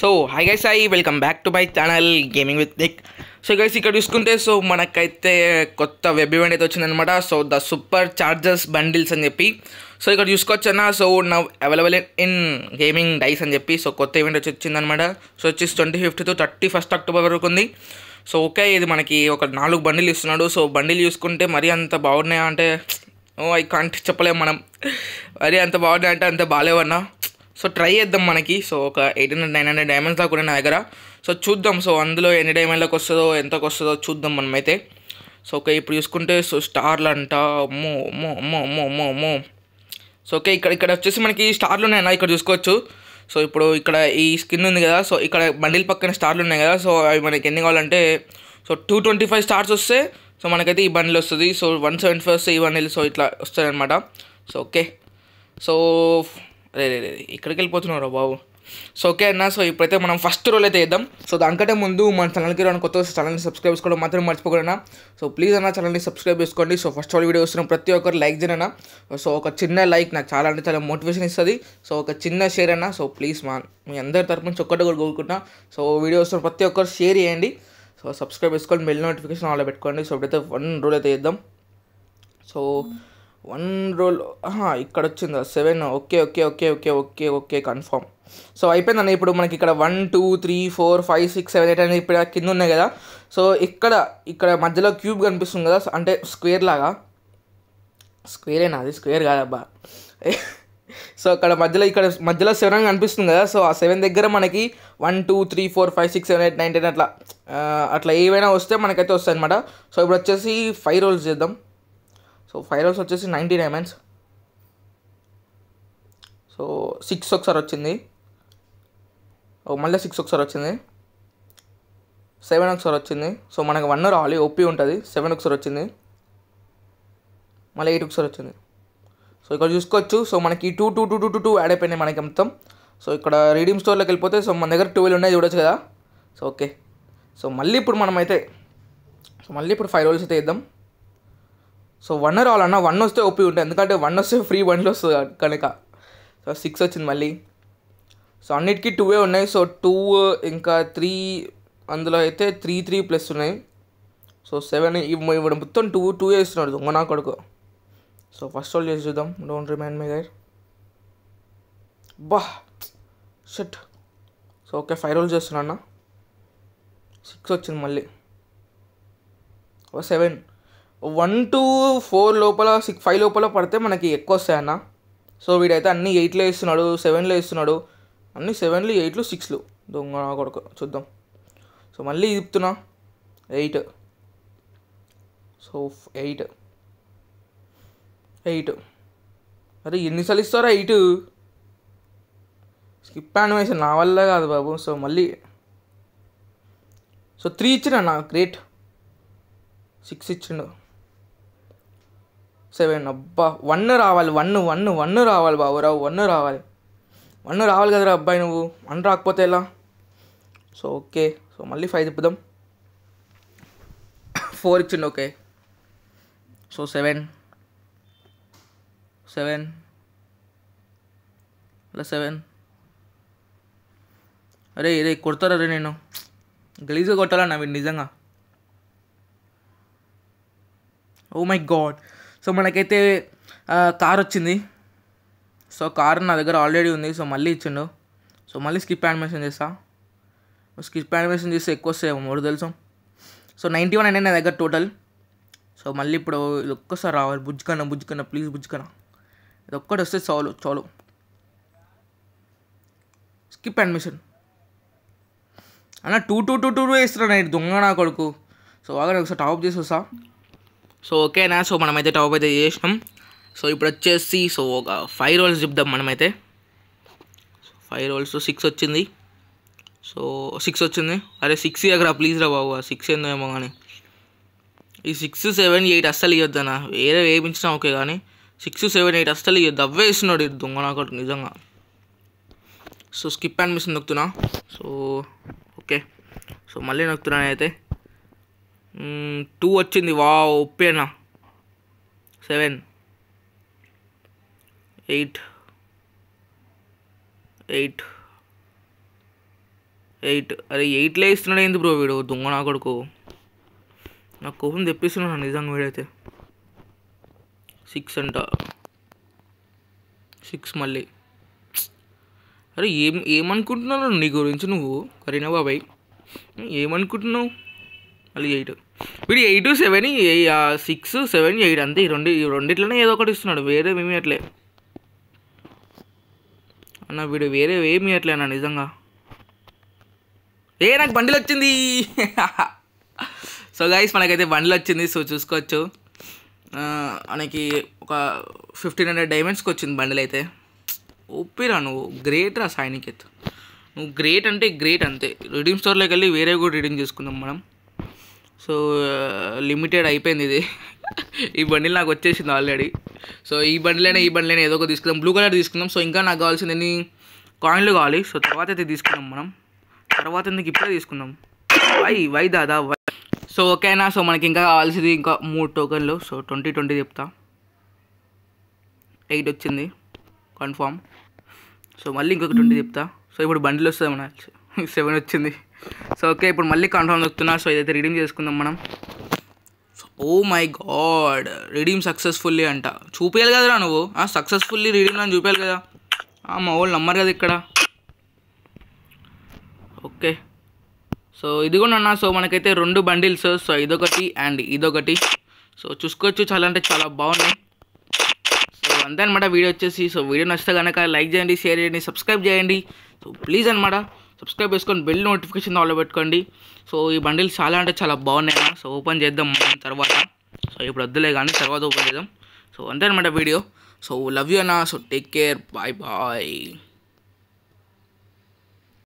so hi guys I welcome back to my channel gaming with దిక్ so guys ఇక్కడ చూసుకుంటే so మనకైతే కొత్త వెబ్ ఈవెంట్ అయితే వచ్చిందనమాట so the super chargers bundles అని చెప్పి సో ఇక్కడ అన్న so now available in gaming dice అని చెప్పి సో కొత్త ఈవెంట్ వచ్చి వచ్చిందనమాట సో వచ్చేసి twenty fifth to thirty first October వరకు ఉంది సో ఓకే ఇది మనకి ఒక నాలుగు బండిలు ఇస్తున్నాడు సో బండిలు చూసుకుంటే మరీ అంత బాగున్నాయా అంటే ఓ ఐ కాంట్ చెప్పలేము మనం మరీ అంత బాగున్నాయి అంటే అంత బాగాలేవన్నా సో ట్రై చేద్దాం మనకి సో ఒక eight hundred nine hundred diamonds దాకా కూడా నా దగ్గర సో చూద్దాం సో అందులో ఎన్ని డైమండ్లకు వస్తుందో ఎంతకు వస్తుందో చూద్దాం మనమైతే సో ఓకే ఇప్పుడు చూసుకుంటే సో స్టార్లు అంట అమ్మో అమ్మో అమ్మో అమ్మో అమ్మో అమ్మో సో ఓకే ఇక్కడ ఇక్కడ వచ్చేసి మనకి స్టార్లు ఉన్నాయన్న ఇక్కడ చూసుకోవచ్చు సో ఇప్పుడు ఇక్కడ ఈ స్కిన్ ఉంది కదా సో ఇక్కడ బండిల్ పక్కన స్టార్లు ఉన్నాయి కదా సో అవి మనకి ఎన్ని కావాలంటే so two twenty five stars వస్తే సో మనకైతే ఈ బండిల్ వస్తుంది సో వన్ సెవెంటీ ఫైవ్ వస్తే ఈ బండిల్ సో ఇట్లా వస్తుంది అనమాట సో ఓకే సో అదే అదే ఇక్కడికి వెళ్ళిపోతున్నారా బాబు సో ఓకే అన్న సో ఇప్పుడైతే మనం ఫస్ట్ రోల్ అయితే వేద్దాం సో దానికంటే ముందు మన ఛానల్కి రాని కొత్త ఛానల్ని సబ్స్క్రైబ్ చేసుకోవడం మాత్రం మర్చిపోకుండా సో ప్లీజ్ అన్న ఛానల్ని సబ్స్క్రైబ్ చేసుకోండి సో ఫస్ట్ ఆల్ వీడియో వస్తున్న ప్రతి ఒక్కరు లైక్ చేయన సో ఒక చిన్న లైక్ నాకు చాలా అంటే చాలా మోటివేషన్ ఇస్తుంది సో ఒక చిన్న షేర్ అన్న సో ప్లీజ్ మా మీ అందరి తరపు నుంచి ఒక్కటి కూడా కోరుకుంటున్నా సో వీడియో వస్తున్న ప్రతి ఒక్కరు షేర్ చేయండి సో సబ్స్క్రైబ్ చేసుకోండి మెల్ నోటిఫికేషన్ ఆల్ పెట్టుకోండి సో ఇప్పుడైతే వన్ రోల్ అయితే వేద్దాం సో వన్ రోల్ ఇక్కడ వచ్చిందా seven okay okay okay okay okay okay confirm so అయిపోయిందండి ఇప్పుడు మనకి ఇక్కడ one two three four five six seven eight అనేది ఇప్పుడు కింద ఉన్నాయి కదా సో ఇక్కడ ఇక్కడ మధ్యలో క్యూబ్ కనిపిస్తుంది కదా అంటే స్క్వేర్ లాగా స్క్వేరేనా అది స్క్వేర్ కాదబ్బా సో అక్కడ మధ్యలో ఇక్కడ మధ్యలో సెవెన్ కనిపిస్తుంది కదా సో ఆ సెవెన్ దగ్గర మనకి one two three four five six seven eight nine ten అట్లా అట్లా ఏవైనా వస్తే మనకైతే వస్తాయి అనమాట సో ఇప్పుడు వచ్చేసి ఫైవ్ రోల్స్ చేద్దాం సో ఫైనల్స్ వచ్చేసి నైంటీ డైమండ్స్ సో సిక్స్ ఒకసారి వచ్చింది మళ్ళీ సిక్స్ ఒకసారి వచ్చింది సెవెన్ ఒకసారి వచ్చింది సో మనకు వన్ రావాలి ఓపీ ఉంటుంది సెవెన్ ఒకసారి వచ్చింది మళ్ళీ ఎయిట్ ఒకసారి వచ్చింది సో ఇక్కడ చూసుకోవచ్చు సో మనకి two two two two two two add అయిపోయినాయి మనకి మొత్తం సో ఇక్కడ రీడింగ్ స్టోర్లోకి వెళ్ళిపోతే సో మన దగ్గర ట్వెల్వ్ ఉన్నాయి చూడొచ్చు కదా సో ఓకే సో మళ్ళీ ఇప్పుడు మనమైతే సో మళ్ళీ ఇప్పుడు ఫైవ్ రోల్స్ అయితే ఇద్దాం సో వన్ రావాలన్నా వన్ వస్తే ఓపీ ఉంటుంది ఎందుకంటే వన్ వస్తే ఫ్రీ వన్లో వస్తుంది కనుక సో సిక్స్ వచ్చింది మళ్ళీ సో అన్నిటికీ టూవే ఉన్నాయి సో టూ uh, ఇంకా త్రీ అందులో అయితే త్రీ త్రీ ప్లస్ ఉన్నాయి సో సెవెన్ ఇవి మొత్తం టూ టూ వేస్తున్నాడు దొంగ నా కొడుకు సో ఫస్ట్ ఆల్ చేసి చూద్దాం డోంట్ రిమైండ్ మై గైర్ బా షట్ సో ఓకే ఫైవ్ రోల్ చేస్తున్నా సిక్స్ వచ్చింది మళ్ళీ ఓ సెవెన్ వన్ టు ఫోర్ లోపల సిక్స్ ఫైవ్ లోపల పడితే మనకి ఎక్కువ వస్తాయి అన్న సో వీడైతే అన్ని ఎయిట్లో ఇస్తున్నాడు సెవెన్లో ఇస్తున్నాడు అన్ని సెవెన్లు ఎయిట్లు సిక్స్లు దొంగ కొడుకు చూద్దాం సో మళ్ళీ ఇప్పుతున్నా ఎయిట్ సో ఎయిట్ ఎయిట్ అరే ఎన్నిసార్లు ఇస్తారా ఎయిట్ స్కిప్ యానిమేషన్ నా వల్ల కాదు బాబు సో మళ్ళీ సో త్రీ ఇచ్చిన గ్రేట్ సిక్స్ ఇచ్చిండు సెవెన్ అబ్బా వన్ రావాలి వన్ వన్ వన్ రావాలి బాబురావు వన్ రావాలి వన్ రావాలి కదరా అబ్బాయి నువ్వు వన్ రాకపోతే ఎలా సో ఓకే సో మళ్ళీ ఫైవ్ తిప్పుదాం ఫోర్ ఇచ్చిండు ఓకే సో సెవెన్ సెవెన్ ఇలా సెవెన్ అరే ఇదే కొడతారా రే నేను గలీజ్గా కొట్టాలన్నా వీడు నిజంగా ఓ మై గాడ్ సో మనకైతే కార్ వచ్చింది సో కార్ నా దగ్గర ఆల్రెడీ ఉంది సో మళ్ళీ ఇచ్చిండు సో మళ్ళీ స్కిప్ యానిమేషన్ చేస్తా స్కిప్ యానిమేషన్ చేస్తే ఎక్కువ వస్తాయేమో మూడు తెలుసు సో నైంటీ వన్ అయినా నా దగ్గర టోటల్ సో మళ్ళీ ఇప్పుడు ఇది ఒక్కసారి రావాలి బుజ్జుకన్నా బుజ్జుకన్నా ప్లీజ్ బుజ్జుకన్నా ఇది ఒక్కటి వస్తే చాలు చాలు స్కిప్ అడ్మిషన్ అన్న టూ టూ టూ టూ వేస్తున్నాడు దొంగ నా కొడుకు సో బాగా ఒకసారి టాప్ చేసి వస్తా సో ఓకేనా సో మనమైతే టాప్ అయితే చేసినాం సో ఇప్పుడు వచ్చేసి సో ఒక ఫైవ్ రోల్స్ చెప్దాం మనమైతే ఫైవ్ రోల్స్ సిక్స్ వచ్చింది సో సిక్స్ వచ్చింది అరే సిక్స్ ఇవ్వకరా ప్లీజ్ రా బాబు సిక్స్ ఏందో ఏమో కానీ ఈ సిక్స్ సెవెన్ ఎయిట్ అస్సలు ఇవ్వద్దనా వేరే వేయించినా ఓకే కానీ సిక్స్ సెవెన్ ఎయిట్ అస్సలు ఇవ్వద్దు అవే ఇస్తున్నాడు ఇది దొంగ నాకు నిజంగా సో స్కిప్ అండ్ మిస్ నొక్కుతున్నా సో ఓకే సో మళ్ళీ నొక్కుతున్నాను అయితే టూ వచ్చింది వా ఒప్పేనా సెవెన్ ఎయిట్ ఎయిట్ ఎయిట్ అరే ఎయిట్లో ఇస్తున్నాడు ఏంది బ్రో వీడు దొంగ నా కొడుకు నాకు కోపం తెప్పిస్తున్నాను నిజంగా వీడైతే సిక్స్ అంట సిక్స్ మళ్ళీ అరే ఏం ఏమనుకుంటున్నావు నీ గురించి నువ్వు కరీనా బాబాయ్ ఏమనుకుంటున్నావు మళ్ళీ ఎయిట్ వీడు eight seven six seven eight అంతే ఈ రెండు ఈ రెండిట్లనే ఏదో ఒకటి ఇస్తున్నాడు వేరే ఏమి అట్లే అన్న వీడు వేరే ఏమి అట్లేనా నిజంగా ఏ నాకు బండిలు వచ్చింది సో గైస్ మనకైతే బండిలు వచ్చింది సో చూసుకోవచ్చు మనకి ఒక ఫిఫ్టీన్ హండ్రెడ్ డైమండ్స్కి వచ్చింది బండిలు అయితే ఒప్పిరా నువ్వు గ్రేట్ రా సాయినికేత్ నువ్వు గ్రేట్ అంటే గ్రేట్ అంతే రీడింగ్ స్టోర్లోకి వెళ్ళి వేరే కూడా రీడింగ్ చేసుకుందాం మనం సో లిమిటెడ్ uh, అయిపోయింది ఇది ఈ బండిలు నాకు వచ్చేసింది ఆల్రెడీ సో ఈ బండిలోనే ఈ బండిలోనే ఏదో ఒక తీసుకుందాం బ్లూ కలర్ తీసుకుందాం సో ఇంకా నాకు కావాల్సింది ఎన్ని కాయిన్లు కావాలి సో తర్వాత అయితే తీసుకున్నాం మనం తర్వాత ఎందుకు ఇప్పుడే తీసుకుందాం వై వై దాదా వై సో ఓకేనా సో మనకి ఇంకా కావాల్సింది ఇంకా మూడు టోకన్లు సో ట్వంటీ ట్వంటీ చెప్తా ఎయిట్ వచ్చింది కన్ఫామ్ సో మళ్ళీ ఇంకొక ట్వంటీ చెప్తా సో ఇప్పుడు బండిలు వస్తుంది మన సెవెన్ వచ్చింది సో ఓకే ఇప్పుడు మళ్ళీ కన్ఫర్మ్ దొక్కుతున్నా సో ఇదైతే రిడీమ్ చేసుకుందాం మనం oh my god redeem successfully అంట చూపించాలి కదరా నువ్వు సక్సెస్ఫుల్లీ రిడీమ్ అని చూపించాలి కదా మా వాళ్ళు నమ్మరు కదా ఇక్కడ ఓకే సో ఇది కూడా అన్న సో మనకైతే రెండు బండిల్స్ సో ఇదొకటి అండ్ ఇదొకటి సో చూసుకోవచ్చు చాలా అంటే చాలా బాగున్నాయి సో అంతే అనమాట వీడియో వచ్చేసి సో వీడియో నచ్చితే కనుక లైక్ చేయండి షేర్ చేయండి సబ్స్క్రైబ్ చేయండి సో ప్లీజ్ అనమాట సబ్స్క్రైబ్ చేసుకొని బెల్ నోటిఫికేషన్ ఆలో పెట్టుకోండి సో ఈ బండిల్ చాలా అంటే చాలా బాగున్నాయి సో ఓపెన్ చేద్దాం మనం తర్వాత సో ఇప్పుడు వద్దులే కానీ తర్వాత ఓపెన్ చేద్దాం సో అంతే అనమాట వీడియో సో లవ్ యూ అన్న so take care bye bye